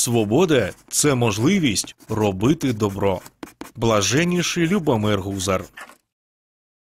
Свобода це можливість робити добро. Блаженніший Любомир Гузар.